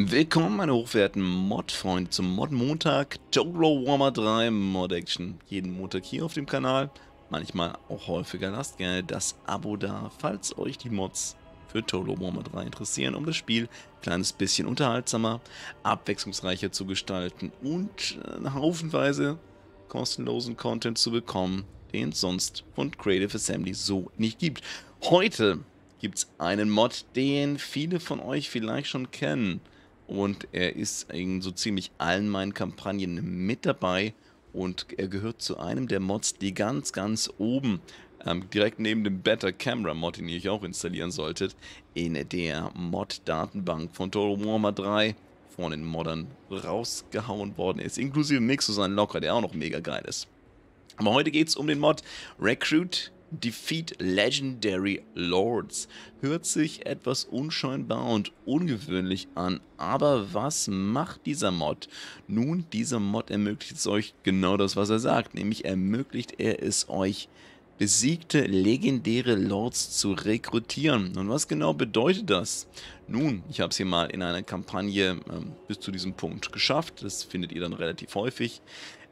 Willkommen, meine hochwerten Mod-Freunde, zum Mod-Montag Jolo Warmer 3 Mod-Action. Jeden Montag hier auf dem Kanal, manchmal auch häufiger. Lasst gerne das Abo da, falls euch die Mods für Tolo Warmer 3 interessieren, um das Spiel ein kleines bisschen unterhaltsamer, abwechslungsreicher zu gestalten und äh, haufenweise kostenlosen Content zu bekommen, den es sonst von Creative Assembly so nicht gibt. Heute gibt es einen Mod, den viele von euch vielleicht schon kennen und er ist in so ziemlich allen meinen Kampagnen mit dabei und er gehört zu einem der Mods, die ganz, ganz oben, ähm, direkt neben dem Better Camera Mod, den ihr euch auch installieren solltet, in der Mod-Datenbank von Total Warmer 3 von den Modern rausgehauen worden ist, inklusive Mixus ein Locker, der auch noch mega geil ist. Aber heute geht es um den Mod Recruit Defeat Legendary Lords. Hört sich etwas unscheinbar und ungewöhnlich an, aber was macht dieser Mod? Nun, dieser Mod ermöglicht es euch genau das, was er sagt, nämlich ermöglicht er es euch, besiegte legendäre Lords zu rekrutieren. Und was genau bedeutet das? Nun, ich habe es hier mal in einer Kampagne ähm, bis zu diesem Punkt geschafft. Das findet ihr dann relativ häufig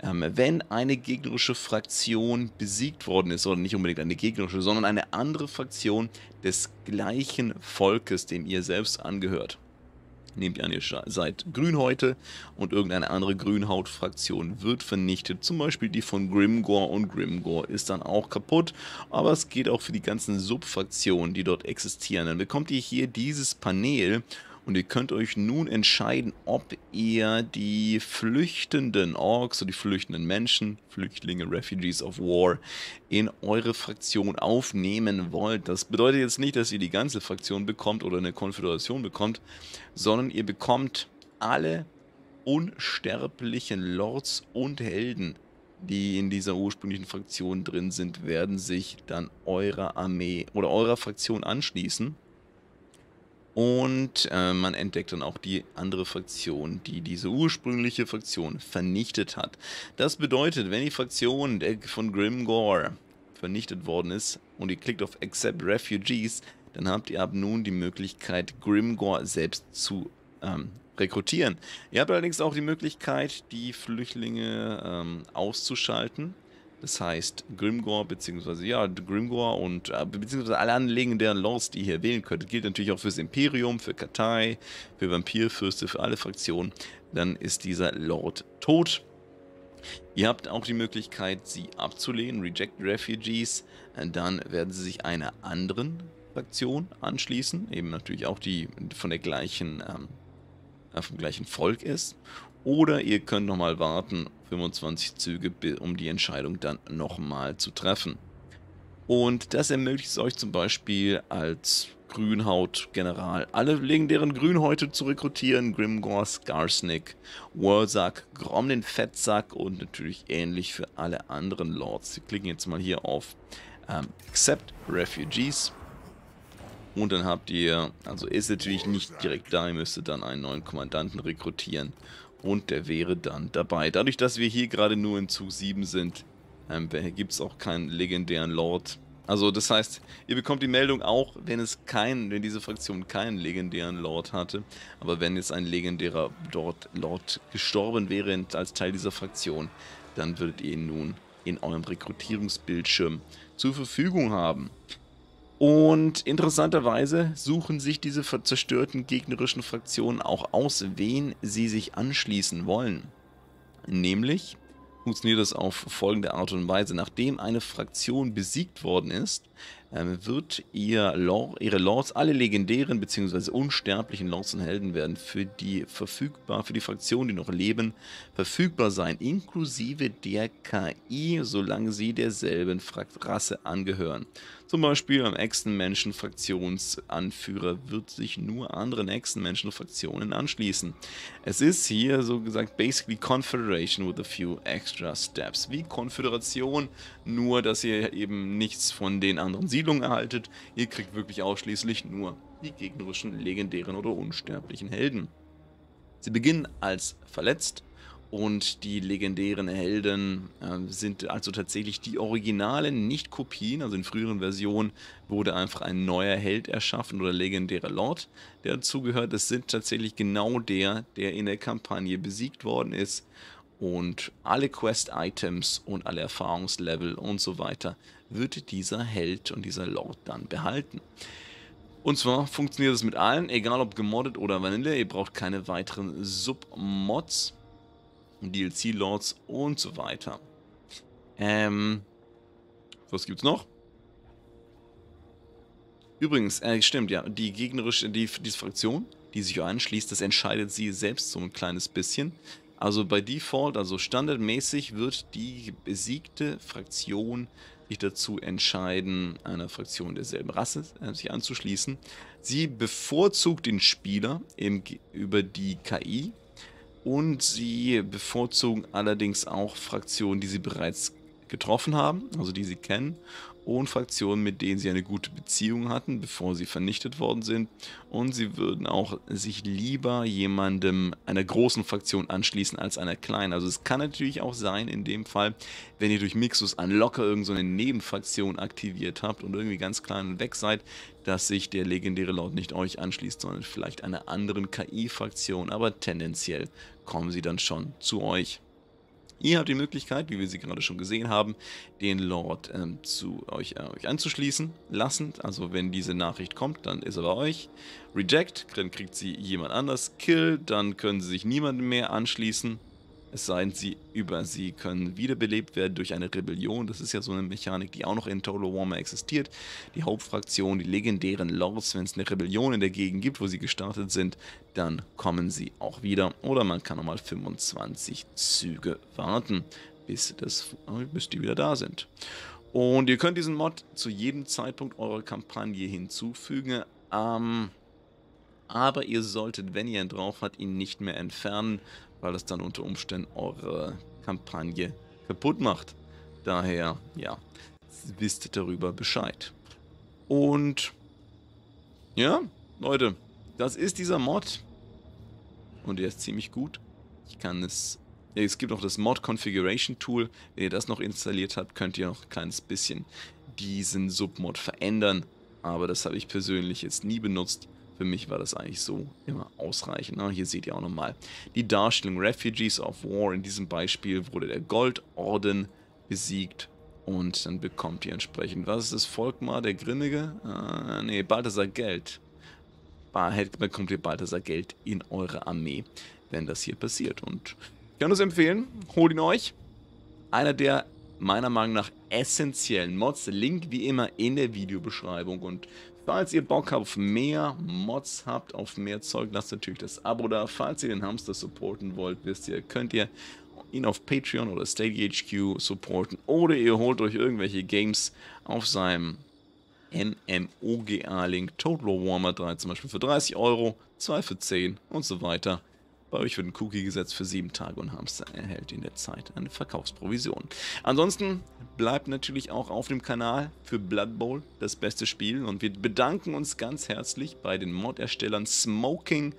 ähm, wenn eine gegnerische Fraktion besiegt worden ist, oder nicht unbedingt eine gegnerische, sondern eine andere Fraktion des gleichen Volkes, dem ihr selbst angehört. Nehmt ihr an, ihr seid Grünhäute und irgendeine andere Grünhautfraktion wird vernichtet. Zum Beispiel die von Grimgor und Grimgor ist dann auch kaputt. Aber es geht auch für die ganzen Subfraktionen, die dort existieren. Dann bekommt ihr hier dieses Panel, und ihr könnt euch nun entscheiden, ob ihr die flüchtenden Orks oder die flüchtenden Menschen, Flüchtlinge, Refugees of War, in eure Fraktion aufnehmen wollt. Das bedeutet jetzt nicht, dass ihr die ganze Fraktion bekommt oder eine Konföderation bekommt, sondern ihr bekommt alle unsterblichen Lords und Helden die in dieser ursprünglichen Fraktion drin sind, werden sich dann eurer Armee oder eurer Fraktion anschließen. Und äh, man entdeckt dann auch die andere Fraktion, die diese ursprüngliche Fraktion vernichtet hat. Das bedeutet, wenn die Fraktion von Grimgore vernichtet worden ist und ihr klickt auf Accept Refugees, dann habt ihr ab nun die Möglichkeit, Grimgore selbst zu ähm, rekrutieren. Ihr habt allerdings auch die Möglichkeit, die Flüchtlinge ähm, auszuschalten das heißt, Grimgor, beziehungsweise, ja, Grimgor und, äh, beziehungsweise alle anderen legendären Lords, die ihr hier wählen könnt, gilt natürlich auch fürs Imperium, für Katai, für Vampirfürste, für alle Fraktionen, dann ist dieser Lord tot. Ihr habt auch die Möglichkeit, sie abzulehnen, Reject Refugees, äh, dann werden sie sich einer anderen Fraktion anschließen, eben natürlich auch die von der gleichen, ähm, äh, vom gleichen Volk ist oder ihr könnt nochmal warten, 25 Züge, um die Entscheidung dann nochmal zu treffen. Und das ermöglicht es euch zum Beispiel als Grünhaut-General alle legendären Grünhäute zu rekrutieren. Grimgor, Skarsnik, Warsack, Grom den Fettsack und natürlich ähnlich für alle anderen Lords. Wir klicken jetzt mal hier auf ähm, Accept Refugees. Und dann habt ihr, also ist natürlich nicht direkt da, ihr müsstet dann einen neuen Kommandanten rekrutieren und der wäre dann dabei. Dadurch, dass wir hier gerade nur in Zug 7 sind, ähm, gibt es auch keinen legendären Lord. Also das heißt, ihr bekommt die Meldung auch, wenn es keinen, wenn diese Fraktion keinen legendären Lord hatte. Aber wenn jetzt ein legendärer Lord, Lord gestorben wäre als Teil dieser Fraktion, dann würdet ihr ihn nun in eurem Rekrutierungsbildschirm zur Verfügung haben. Und interessanterweise suchen sich diese zerstörten gegnerischen Fraktionen auch aus, wen sie sich anschließen wollen. Nämlich funktioniert das auf folgende Art und Weise. Nachdem eine Fraktion besiegt worden ist, ähm, wird ihr Lore, ihre Lords, alle legendären bzw. unsterblichen Lords und Helden werden für die verfügbar, für die Fraktionen, die noch leben, verfügbar sein, inklusive der KI, solange sie derselben Rasse angehören. Zum Beispiel am Echsenmenschen-Fraktionsanführer wird sich nur anderen Echsenmenschen-Fraktionen anschließen. Es ist hier so gesagt basically Confederation with a few extra steps. Wie Konföderation, nur dass ihr eben nichts von den anderen sieht Siedlung erhaltet, ihr kriegt wirklich ausschließlich nur die gegnerischen legendären oder unsterblichen Helden. Sie beginnen als verletzt und die legendären Helden äh, sind also tatsächlich die Originalen, nicht Kopien. Also in früheren Versionen wurde einfach ein neuer Held erschaffen oder legendärer Lord, der dazugehört. Es sind tatsächlich genau der, der in der Kampagne besiegt worden ist. Und alle Quest-Items und alle Erfahrungslevel und so weiter würde dieser Held und dieser Lord dann behalten. Und zwar funktioniert es mit allen, egal ob gemoddet oder Vanille. Ihr braucht keine weiteren Submods, DLC-Lords und so weiter. Ähm, was gibt's noch? Übrigens, äh, stimmt, ja, die gegnerische, die, diese Fraktion, die sich anschließt, das entscheidet sie selbst so ein kleines bisschen. Also bei Default, also standardmäßig wird die besiegte Fraktion sich dazu entscheiden, einer Fraktion derselben Rasse äh, sich anzuschließen. Sie bevorzugt den Spieler im, über die KI und sie bevorzugen allerdings auch Fraktionen, die sie bereits getroffen haben, also die sie kennen, und Fraktionen, mit denen sie eine gute Beziehung hatten, bevor sie vernichtet worden sind. Und sie würden auch sich lieber jemandem einer großen Fraktion anschließen als einer kleinen. Also es kann natürlich auch sein, in dem Fall, wenn ihr durch Mixus an locker irgendeine so Nebenfraktion aktiviert habt und irgendwie ganz klein und weg seid, dass sich der legendäre Lord nicht euch anschließt, sondern vielleicht einer anderen KI-Fraktion. Aber tendenziell kommen sie dann schon zu euch. Ihr habt die Möglichkeit, wie wir sie gerade schon gesehen haben, den Lord ähm, zu euch, äh, euch anzuschließen lassen. Also wenn diese Nachricht kommt, dann ist er bei euch. Reject, dann kriegt sie jemand anders. Kill, dann können sie sich niemandem mehr anschließen. Es sei denn, sie über sie können wiederbelebt werden durch eine Rebellion. Das ist ja so eine Mechanik, die auch noch in Total Warmer existiert. Die Hauptfraktion, die legendären Lords, wenn es eine Rebellion in der Gegend gibt, wo sie gestartet sind, dann kommen sie auch wieder. Oder man kann nochmal 25 Züge warten, bis, das, bis die wieder da sind. Und ihr könnt diesen Mod zu jedem Zeitpunkt eurer Kampagne hinzufügen. Ähm, aber ihr solltet, wenn ihr ihn drauf habt, ihn nicht mehr entfernen, weil das dann unter Umständen eure Kampagne kaputt macht. Daher, ja, wisst darüber Bescheid. Und ja, Leute, das ist dieser Mod. Und der ist ziemlich gut. Ich kann es... es gibt auch das Mod Configuration Tool. Wenn ihr das noch installiert habt, könnt ihr noch ein kleines bisschen diesen Submod verändern. Aber das habe ich persönlich jetzt nie benutzt. Für mich war das eigentlich so immer ausreichend. Na, ne? hier seht ihr auch nochmal die Darstellung Refugees of War. In diesem Beispiel wurde der Goldorden besiegt und dann bekommt ihr entsprechend, was ist das, Volkmar der Grimmige? Äh, nee, Balthasar Geld. Bekommt ihr Balthasar Geld in eure Armee, wenn das hier passiert. Und ich kann es empfehlen, holt ihn euch. Einer der meiner Meinung nach essentiellen Mods. Link wie immer in der Videobeschreibung. Und falls ihr Bock auf mehr Mods habt, auf mehr Zeug, lasst natürlich das Abo da. Falls ihr den Hamster supporten wollt, wisst ihr, könnt ihr ihn auf Patreon oder StadyHQ supporten. Oder ihr holt euch irgendwelche Games auf seinem MMOGA-Link Total Warmer 3 zum Beispiel für 30 Euro, 2 für 10 und so weiter bei euch wird ein Cookie gesetzt für sieben Tage und Hamster erhält in der Zeit eine Verkaufsprovision. Ansonsten bleibt natürlich auch auf dem Kanal für Blood Bowl das beste Spiel und wir bedanken uns ganz herzlich bei den Mod-Erstellern Smoking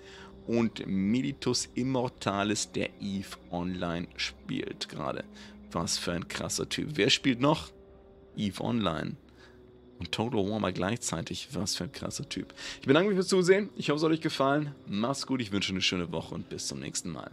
und Militus Immortalis, der EVE Online spielt gerade. Was für ein krasser Typ. Wer spielt noch? EVE Online und Total War mal gleichzeitig. Was für ein krasser Typ. Ich bedanke mich fürs Zusehen. Ich hoffe, es hat euch gefallen. Macht's gut. Ich wünsche eine schöne Woche und bis zum nächsten Mal.